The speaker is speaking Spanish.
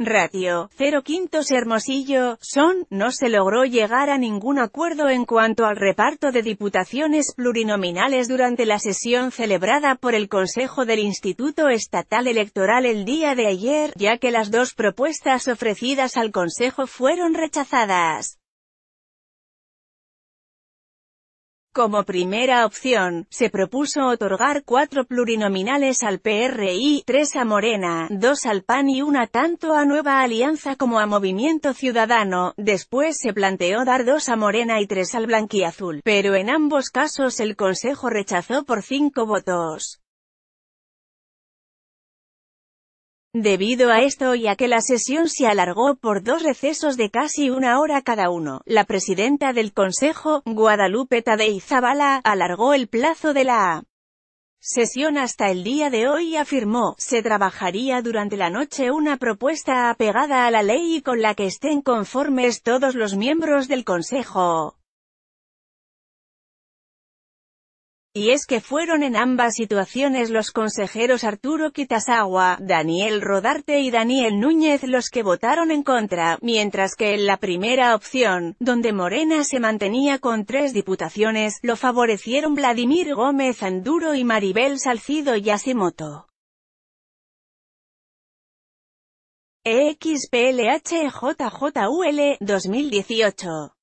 Ratio 0 quintos Hermosillo, Son, no se logró llegar a ningún acuerdo en cuanto al reparto de diputaciones plurinominales durante la sesión celebrada por el Consejo del Instituto Estatal Electoral el día de ayer, ya que las dos propuestas ofrecidas al Consejo fueron rechazadas. Como primera opción, se propuso otorgar cuatro plurinominales al PRI, tres a Morena, dos al PAN y una tanto a Nueva Alianza como a Movimiento Ciudadano, después se planteó dar dos a Morena y tres al Blanquiazul, pero en ambos casos el Consejo rechazó por cinco votos. Debido a esto y a que la sesión se alargó por dos recesos de casi una hora cada uno, la presidenta del Consejo, Guadalupe Tadei Zabala, alargó el plazo de la sesión hasta el día de hoy y afirmó, se trabajaría durante la noche una propuesta apegada a la ley y con la que estén conformes todos los miembros del Consejo. Y es que fueron en ambas situaciones los consejeros Arturo Quitasagua, Daniel Rodarte y Daniel Núñez los que votaron en contra, mientras que en la primera opción, donde Morena se mantenía con tres diputaciones, lo favorecieron Vladimir Gómez Anduro y Maribel Salcido Yasimoto. EXPLHJJUL, 2018